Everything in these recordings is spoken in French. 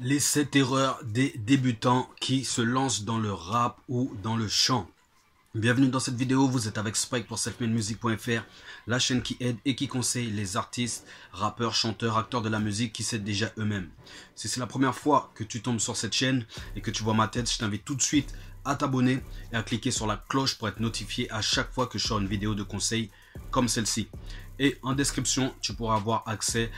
les 7 erreurs des débutants qui se lancent dans le rap ou dans le chant. Bienvenue dans cette vidéo, vous êtes avec Spike pour selfmademusic.fr, la chaîne qui aide et qui conseille les artistes, rappeurs, chanteurs, acteurs de la musique qui s'aident déjà eux-mêmes. Si c'est la première fois que tu tombes sur cette chaîne et que tu vois ma tête, je t'invite tout de suite à t'abonner et à cliquer sur la cloche pour être notifié à chaque fois que je sors une vidéo de conseil comme celle-ci. Et en description, tu pourras avoir accès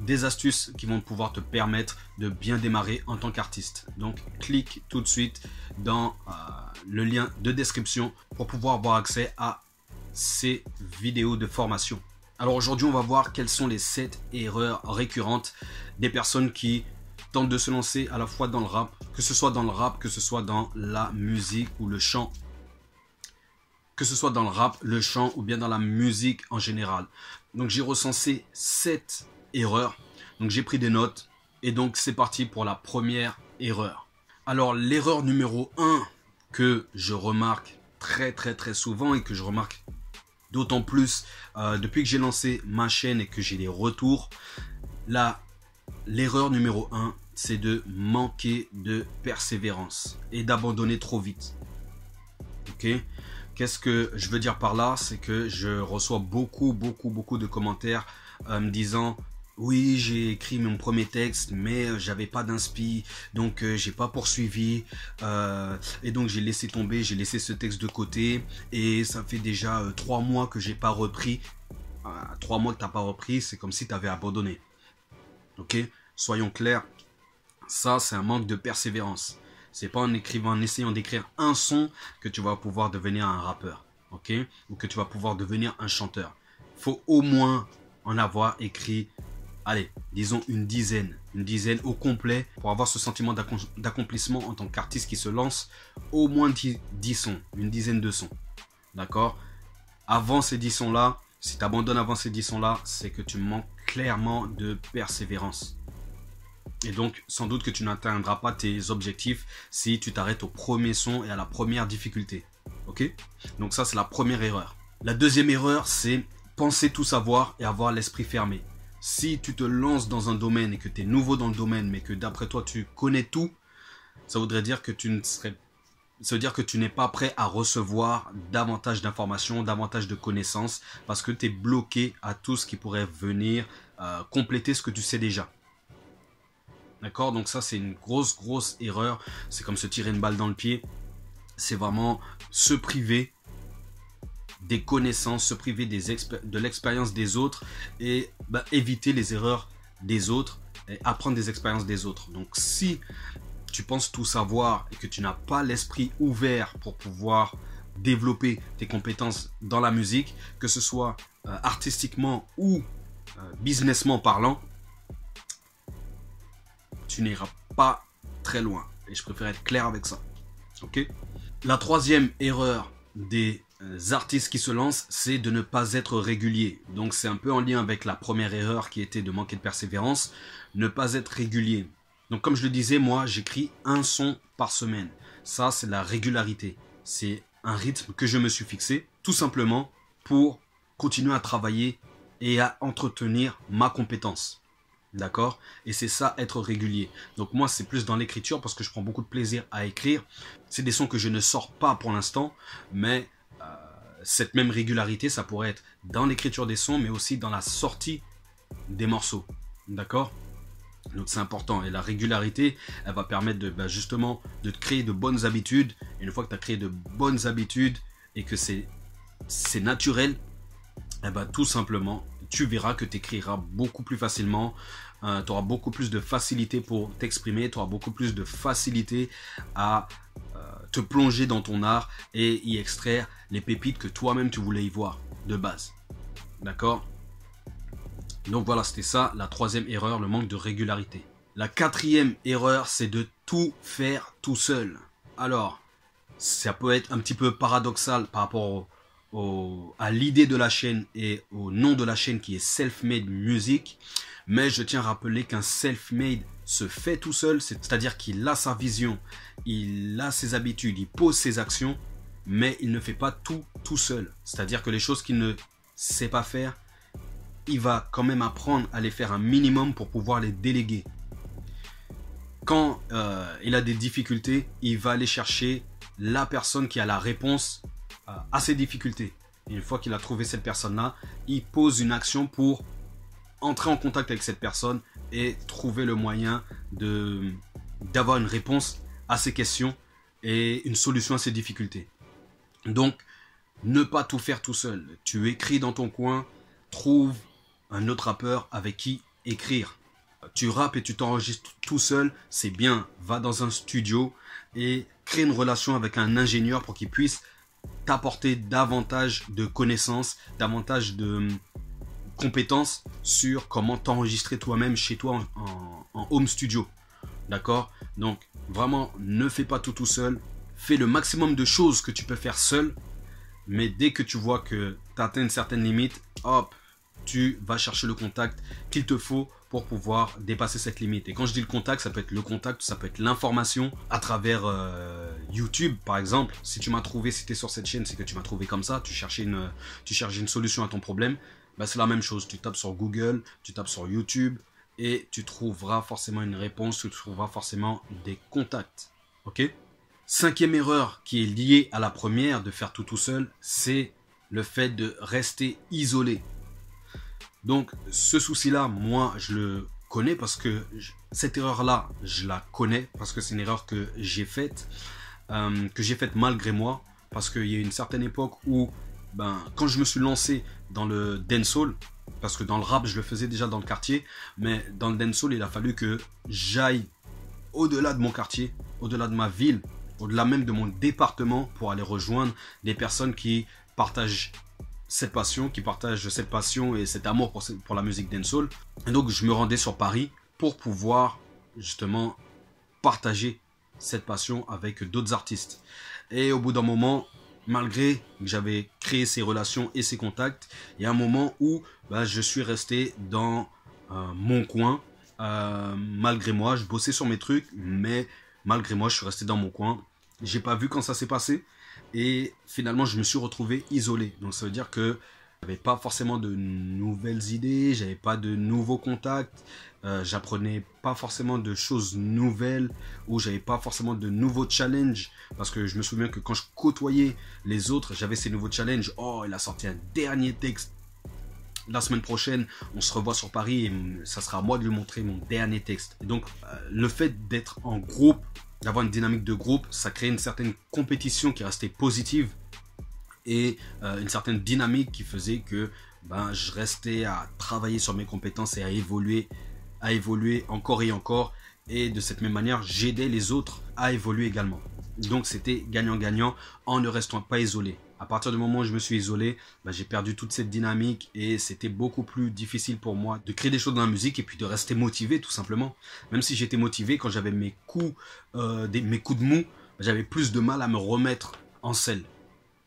des astuces qui vont pouvoir te permettre de bien démarrer en tant qu'artiste. Donc clique tout de suite dans euh, le lien de description pour pouvoir avoir accès à ces vidéos de formation. Alors aujourd'hui on va voir quelles sont les 7 erreurs récurrentes des personnes qui tentent de se lancer à la fois dans le rap, que ce soit dans le rap, que ce soit dans la musique ou le chant que ce soit dans le rap, le chant ou bien dans la musique en général. Donc j'ai recensé 7 erreur. Donc j'ai pris des notes et donc c'est parti pour la première erreur. Alors l'erreur numéro un que je remarque très très très souvent et que je remarque d'autant plus euh, depuis que j'ai lancé ma chaîne et que j'ai des retours, là l'erreur numéro un c'est de manquer de persévérance et d'abandonner trop vite. Ok Qu'est-ce que je veux dire par là C'est que je reçois beaucoup, beaucoup, beaucoup de commentaires euh, me disant oui, j'ai écrit mon premier texte, mais euh, j'avais pas d'inspi, donc euh, j'ai pas poursuivi, euh, et donc j'ai laissé tomber, j'ai laissé ce texte de côté, et ça fait déjà trois mois que j'ai pas repris. Ah, trois mois que t'as pas repris, c'est comme si tu avais abandonné. Ok, soyons clairs, ça c'est un manque de persévérance. C'est pas en écrivant, en essayant d'écrire un son que tu vas pouvoir devenir un rappeur, ok, ou que tu vas pouvoir devenir un chanteur. Faut au moins en avoir écrit allez, disons une dizaine, une dizaine au complet pour avoir ce sentiment d'accomplissement en tant qu'artiste qui se lance, au moins 10, sons, une dizaine de sons. D'accord Avant ces 10 sons-là, si tu abandonnes avant ces 10 sons-là, c'est que tu manques clairement de persévérance. Et donc, sans doute que tu n'atteindras pas tes objectifs si tu t'arrêtes au premier son et à la première difficulté. Ok Donc ça, c'est la première erreur. La deuxième erreur, c'est penser tout savoir et avoir l'esprit fermé si tu te lances dans un domaine et que tu es nouveau dans le domaine, mais que d'après toi tu connais tout, ça voudrait dire que tu ne ça dire que tu n'es pas prêt à recevoir davantage d'informations, davantage de connaissances, parce que tu es bloqué à tout ce qui pourrait venir euh, compléter ce que tu sais déjà. D'accord Donc ça c'est une grosse, grosse erreur. C'est comme se tirer une balle dans le pied. C'est vraiment se priver des connaissances, se priver de l'expérience des autres et bah, éviter les erreurs des autres et apprendre des expériences des autres. Donc si tu penses tout savoir et que tu n'as pas l'esprit ouvert pour pouvoir développer tes compétences dans la musique, que ce soit euh, artistiquement ou euh, businessment parlant, tu n'iras pas très loin. Et je préfère être clair avec ça. La troisième erreur des euh, artistes qui se lancent, c'est de ne pas être régulier. Donc c'est un peu en lien avec la première erreur qui était de manquer de persévérance, ne pas être régulier. Donc comme je le disais, moi j'écris un son par semaine. Ça c'est la régularité. C'est un rythme que je me suis fixé tout simplement pour continuer à travailler et à entretenir ma compétence. D'accord Et c'est ça, être régulier. Donc moi, c'est plus dans l'écriture parce que je prends beaucoup de plaisir à écrire. C'est des sons que je ne sors pas pour l'instant, mais cette même régularité, ça pourrait être dans l'écriture des sons, mais aussi dans la sortie des morceaux. D'accord donc c'est important. Et la régularité, elle va permettre de, bah, justement de créer de bonnes habitudes. Et une fois que tu as créé de bonnes habitudes et que c'est c'est naturel, eh ben tout simplement, tu verras que tu écriras beaucoup plus facilement. Euh, tu auras beaucoup plus de facilité pour t'exprimer, tu auras beaucoup plus de facilité à euh, te plonger dans ton art et y extraire les pépites que toi-même tu voulais y voir de base. D'accord Donc voilà, c'était ça la troisième erreur, le manque de régularité. La quatrième erreur, c'est de tout faire tout seul. Alors, ça peut être un petit peu paradoxal par rapport au, à l'idée de la chaîne et au nom de la chaîne qui est Self-Made Music. Mais je tiens à rappeler qu'un self-made se fait tout seul, c'est-à-dire qu'il a sa vision, il a ses habitudes, il pose ses actions, mais il ne fait pas tout tout seul. C'est-à-dire que les choses qu'il ne sait pas faire, il va quand même apprendre à les faire un minimum pour pouvoir les déléguer. Quand euh, il a des difficultés, il va aller chercher la personne qui a la réponse à euh, ses difficultés. une fois qu'il a trouvé cette personne-là, il pose une action pour entrer en contact avec cette personne et trouver le moyen de d'avoir une réponse à ses questions et une solution à ses difficultés. Donc, ne pas tout faire tout seul. Tu écris dans ton coin, trouve un autre rappeur avec qui écrire. Tu rappes et tu t'enregistres tout seul, c'est bien. Va dans un studio et crée une relation avec un ingénieur pour qu'il puisse t'apporter davantage de connaissances, davantage de hum, compétences sur comment t'enregistrer toi-même chez toi en, home studio. D'accord Donc vraiment, ne fais pas tout tout seul. Fais le maximum de choses que tu peux faire seul. Mais dès que tu vois que tu atteins une certaine limite, hop, tu vas chercher le contact qu'il te faut pour pouvoir dépasser cette limite. Et quand je dis le contact, ça peut être le contact, ça peut être l'information à travers euh, YouTube, par exemple. Si tu m'as trouvé, si tu es sur cette chaîne, c'est que tu m'as trouvé comme ça, tu cherchais une, tu une solution à ton problème, bah, c'est la même chose. Tu tapes sur Google, tu tapes sur YouTube, et tu trouveras forcément une réponse, tu trouveras forcément des contacts. Ok Cinquième erreur qui est liée à la première de faire tout tout seul, c'est le fait de rester isolé. Donc, ce souci-là, moi, je le connais parce que cette erreur-là, je la connais parce que c'est une erreur que j'ai faite, euh, que j'ai faite malgré moi, parce qu'il y a une certaine époque où, ben, quand je me suis lancé dans le dancehall, parce que dans le rap, je le faisais déjà dans le quartier, mais dans le dancehall, il a fallu que j'aille au-delà de mon quartier, au-delà de ma ville, au-delà même de mon département pour aller rejoindre des personnes qui partagent cette passion, qui partage cette passion et cet amour pour, la musique dancehall. Et donc je me rendais sur Paris pour pouvoir justement partager cette passion avec d'autres artistes. Et au bout d'un moment, malgré que j'avais créé ces relations et ces contacts, il y a un moment où bah, je suis resté dans euh, mon coin, euh, malgré moi, je bossais sur mes trucs, mais malgré moi, je suis resté dans mon coin. J'ai pas vu quand ça s'est passé. Et finalement, je me suis retrouvé isolé. Donc ça veut dire que j'avais pas forcément de nouvelles idées, j'avais pas de nouveaux contacts, euh, j'apprenais pas forcément de choses nouvelles ou j'avais pas forcément de nouveaux challenges parce que je me souviens que quand je côtoyais les autres, j'avais ces nouveaux challenges. Oh, il a sorti un dernier texte. La semaine prochaine, on se revoit sur Paris et ça sera à moi de lui montrer mon dernier texte. donc, euh, le fait d'être en groupe d'avoir une dynamique de groupe, ça créait une certaine compétition qui restait positive et euh, une certaine dynamique qui faisait que ben, je restais à travailler sur mes compétences et à évoluer, à évoluer encore et encore. Et de cette même manière, j'aidais les autres à évoluer également. Donc c'était gagnant-gagnant en ne restant pas isolé à partir du moment où je me suis isolé, bah, j'ai perdu toute cette dynamique et c'était beaucoup plus difficile pour moi de créer des choses dans la musique et puis de rester motivé tout simplement. Même si j'étais motivé quand j'avais mes coups, euh, des, mes coups de mou, bah, j'avais plus de mal à me remettre en selle.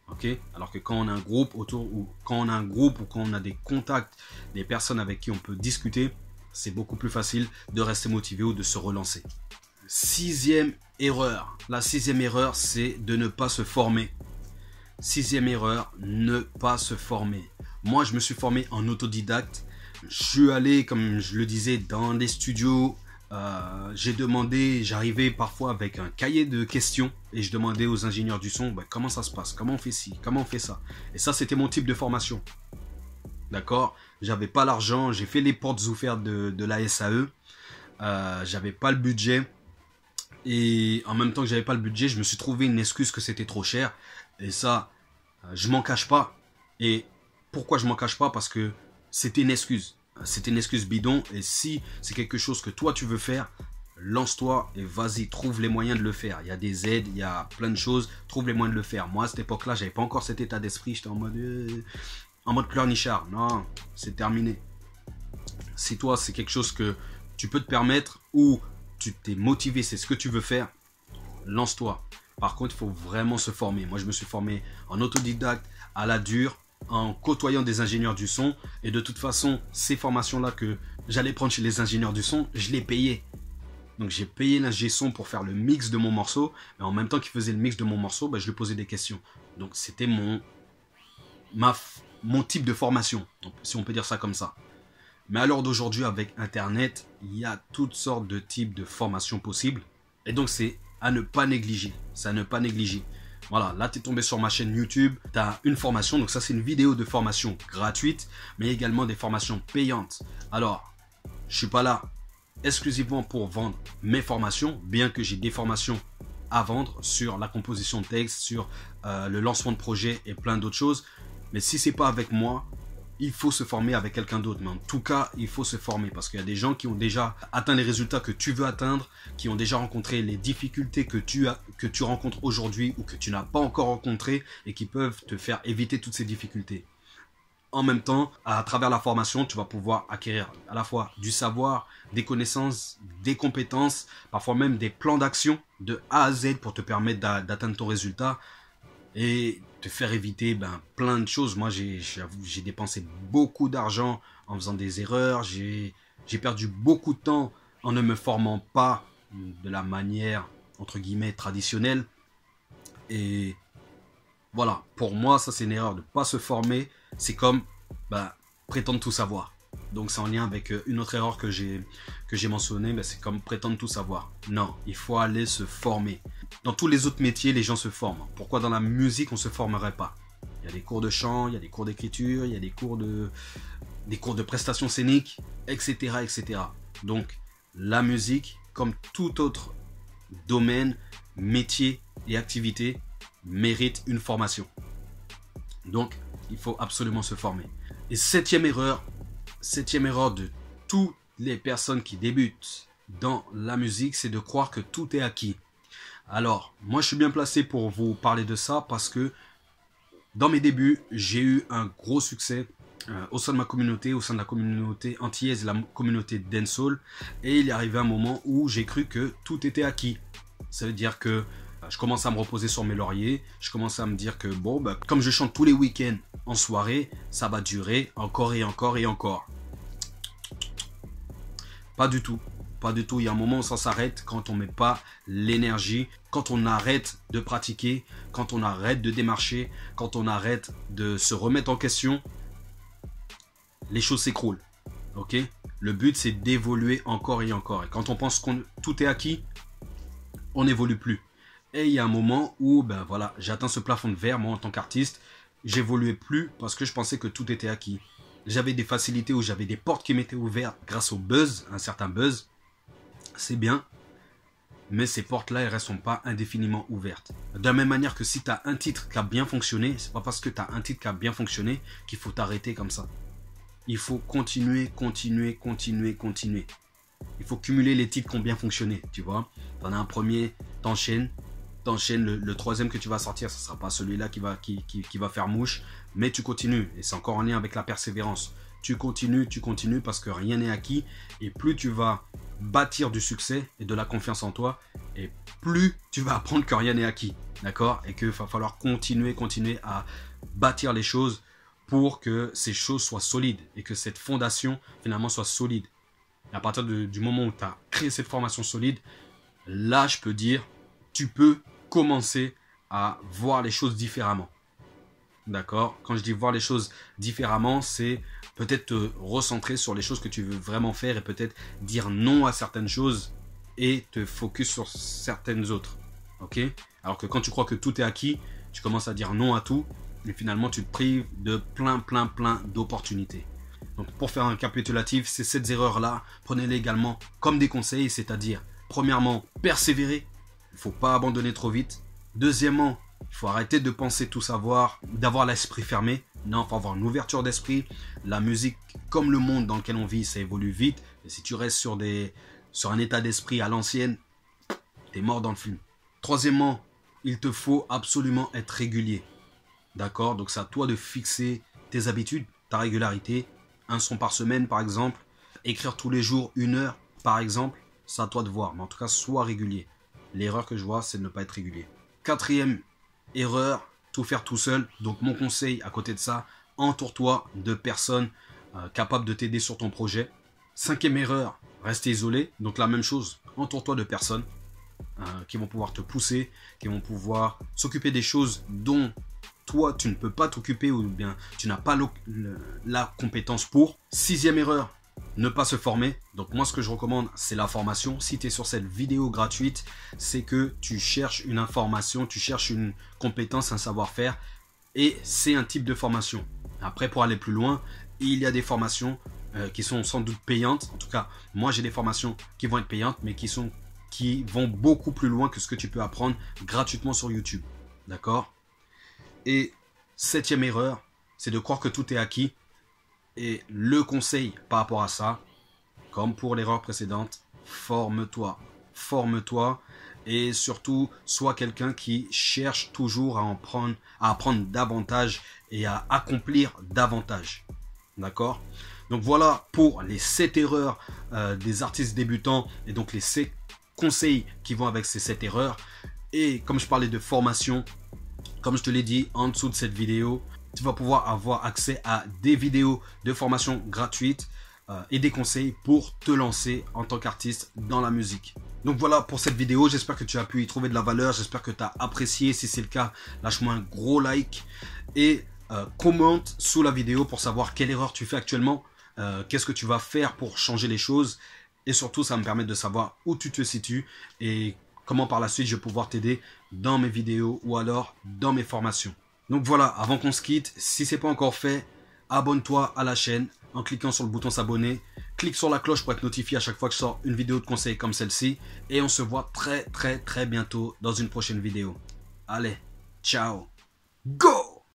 ok Alors que quand on a un groupe autour ou quand on a un groupe ou quand on a des contacts, des personnes avec qui on peut discuter, c'est beaucoup plus facile de rester motivé ou de se relancer. Sixième erreur. La sixième erreur, c'est de ne pas se former Sixième erreur, ne pas se former. Moi, je me suis formé en autodidacte. Je suis allé, comme je le disais, dans les studios. Euh, j'ai demandé, j'arrivais parfois avec un cahier de questions et je demandais aux ingénieurs du son bah, comment ça se passe, comment on fait ci, comment on fait ça. Et ça, c'était mon type de formation. D'accord J'avais pas l'argent, j'ai fait les portes ouvertes de, la SAE. Euh, j'avais pas le budget. Et en même temps que j'avais pas le budget, je me suis trouvé une excuse que c'était trop cher. Et ça, euh, je m'en cache pas. Et pourquoi je m'en cache pas Parce que c'était une excuse. C'était une excuse bidon. Et si c'est quelque chose que toi, tu veux faire, lance-toi et vas-y, trouve les moyens de le faire. Il y a des aides, il y a plein de choses, trouve les moyens de le faire. Moi, à cette époque-là, j'avais pas encore cet état d'esprit. J'étais en mode, euh, en mode pleurnichard. Non, c'est terminé. Si toi, c'est quelque chose que tu peux te permettre ou tu t'es motivé, c'est ce que tu veux faire, lance-toi. Par contre, il faut vraiment se former. Moi, je me suis formé en autodidacte, à la dure, en côtoyant des ingénieurs du son. Et de toute façon, ces formations-là que j'allais prendre chez les ingénieurs du son, je les payais. Donc j'ai payé l'ingé son pour faire le mix de mon morceau, mais en même temps qu'il faisait le mix de mon morceau, bah, je lui posais des questions. Donc c'était mon, mon type de formation, si on peut dire ça comme ça. Mais à l'heure d'aujourd'hui, avec Internet, il y a toutes sortes de types de formations possibles. Et donc c'est à ne pas négliger. ça ne pas négliger. Voilà, là tu es tombé sur ma chaîne YouTube, tu as une formation, donc ça c'est une vidéo de formation gratuite, mais également des formations payantes. Alors, je suis pas là exclusivement pour vendre mes formations, bien que j'ai des formations à vendre sur la composition de texte, sur euh, le lancement de projet et plein d'autres choses. Mais si c'est pas avec moi, il faut se former avec quelqu'un d'autre. Mais en tout cas, il faut se former parce qu'il y a des gens qui ont déjà atteint les résultats que tu veux atteindre, qui ont déjà rencontré les difficultés que tu, que tu rencontres aujourd'hui ou que tu n'as pas encore rencontrées et qui peuvent te faire éviter toutes ces difficultés. En même temps, à travers la formation, tu vas pouvoir acquérir à la fois du savoir, des connaissances, des compétences, parfois même des plans d'action de A à Z pour te permettre d'atteindre ton résultat. Et faire éviter ben, plein de choses. Moi, j'ai dépensé beaucoup d'argent en faisant des erreurs. J'ai perdu beaucoup de temps en ne me formant pas de la manière, entre guillemets, traditionnelle. Et voilà, pour moi, ça c'est une erreur de pas se former. C'est comme ben, prétendre tout savoir. Donc c'est en lien avec euh, une autre erreur que j'ai que j'ai mentionné ben, c'est comme prétendre tout savoir. Non, il faut aller se former. Dans tous les autres métiers, les gens se forment. Pourquoi dans la musique, on ne se formerait pas Il y a des cours de chant, il y a des cours d'écriture, il y a des cours de, des cours de prestations scéniques, etc., etc. Donc, la musique, comme tout autre domaine, métier et activité, mérite une formation. Donc, il faut absolument se former. Et septième erreur, septième erreur de toutes les personnes qui débutent dans la musique, c'est de croire que tout est acquis. Alors, moi je suis bien placé pour vous parler de ça parce que dans mes débuts, j'ai eu un gros succès euh, au sein de ma communauté, au sein de la communauté antillaise, la communauté dancehall. Et il est arrivé un moment où j'ai cru que tout était acquis. Ça veut dire que euh, je commence à me reposer sur mes lauriers. Je commence à me dire que bon, bah, comme je chante tous les week-ends en soirée, ça va durer encore et encore et encore. Pas du tout. Pas du tout. Il y a un moment où ça s'arrête quand on met pas l'énergie, quand on arrête de pratiquer, quand on arrête de démarcher, quand on arrête de se remettre en question, les choses s'écroulent. Ok Le but c'est d'évoluer encore et encore. Et quand on pense qu'on tout est acquis, on n'évolue plus. Et il y a un moment où, ben voilà, j'atteins ce plafond de verre, moi en tant qu'artiste, j'évoluais plus parce que je pensais que tout était acquis j'avais des facilités où j'avais des portes qui m'étaient ouvertes grâce au buzz, un certain buzz c'est bien, mais ces portes-là, elles ne sont pas indéfiniment ouvertes. De la même manière que si tu as un titre qui a bien fonctionné, c'est pas parce que tu as un titre qui a bien fonctionné qu'il faut t'arrêter comme ça. Il faut continuer, continuer, continuer, continuer. Il faut cumuler les titres qui ont bien fonctionné, tu vois. T'en as un premier, t'enchaînes, t'enchaînes. Le, le, troisième que tu vas sortir, ce ne sera pas celui-là qui va, qui va faire mouche, mais tu continues. Et c'est encore en lien avec la persévérance tu continues, tu continues parce que rien n'est acquis. Et plus tu vas bâtir du succès et de la confiance en toi, et plus tu vas apprendre que rien n'est acquis. D'accord Et qu'il va falloir continuer, continuer à bâtir les choses pour que ces choses soient solides et que cette fondation finalement soit solide. à partir du moment où tu as créé cette formation solide, là je peux dire, tu peux commencer à voir les choses différemment. D'accord Quand je dis voir les choses différemment, c'est peut-être te recentrer sur les choses que tu veux vraiment faire et peut-être dire non à certaines choses et te focus sur certaines autres. Ok Alors que quand tu crois que tout est acquis, tu commences à dire non à tout et finalement tu te prives de plein, plein, plein d'opportunités. Donc pour faire un capitulatif, c'est cette erreur là prenez-les également comme des conseils, c'est-à-dire, premièrement, persévérer, il ne faut pas abandonner trop vite. Deuxièmement, il faut arrêter de penser tout savoir, d'avoir l'esprit fermé. Non, il faut avoir une ouverture d'esprit. La musique, comme le monde dans lequel on vit, ça évolue vite. Et si tu restes sur, des, sur un état d'esprit à l'ancienne, tu es mort dans le film. Troisièmement, il te faut absolument être régulier. D'accord Donc c'est à toi de fixer tes habitudes, ta régularité. Un son par semaine, par exemple. Écrire tous les jours une heure, par exemple. C'est à toi de voir. Mais en tout cas, sois régulier. L'erreur que je vois, c'est de ne pas être régulier. Quatrième erreur, tout faire tout seul. Donc mon conseil à côté de ça, entoure-toi de personnes euh, capables de t'aider sur ton projet. Cinquième erreur, rester isolé. Donc la même chose, entoure-toi de personnes euh, qui vont pouvoir te pousser, qui vont pouvoir s'occuper des choses dont toi tu ne peux pas t'occuper ou bien tu n'as pas la compétence pour. Sixième erreur, ne pas se former. Donc moi ce que je recommande c'est la formation. Si tu es sur cette vidéo gratuite, c'est que tu cherches une information, tu cherches une compétence, un savoir-faire et c'est un type de formation. Après pour aller plus loin, il y a des formations euh, qui sont sans doute payantes. En tout cas, moi j'ai des formations qui vont être payantes mais qui sont qui vont beaucoup plus loin que ce que tu peux apprendre gratuitement sur YouTube. D'accord Et septième erreur, c'est de croire que tout est acquis et le conseil par rapport à ça, comme pour l'erreur précédente, forme-toi. Forme-toi et surtout sois quelqu'un qui cherche toujours à en prendre, à apprendre davantage et à accomplir davantage. D'accord Donc voilà pour les 7 erreurs euh, des artistes débutants et donc les 7 conseils qui vont avec ces 7 erreurs. Et comme je parlais de formation, comme je te l'ai dit en dessous de cette vidéo, tu vas pouvoir avoir accès à des vidéos de formation gratuites euh, et des conseils pour te lancer en tant qu'artiste dans la musique. Donc voilà pour cette vidéo, j'espère que tu as pu y trouver de la valeur, j'espère que tu as apprécié, si c'est le cas, lâche-moi un gros like et euh, commente sous la vidéo pour savoir quelle erreur tu fais actuellement, euh, qu'est-ce que tu vas faire pour changer les choses et surtout ça me permet de savoir où tu te situes et comment par la suite je vais pouvoir t'aider dans mes vidéos ou alors dans mes formations. Donc voilà, avant qu'on se quitte, si c'est pas encore fait, abonne-toi à la chaîne en cliquant sur le bouton s'abonner. Clique sur la cloche pour être notifié à chaque fois que je sors une vidéo de conseil comme celle-ci. Et on se voit très très très bientôt dans une prochaine vidéo. Allez, ciao. Go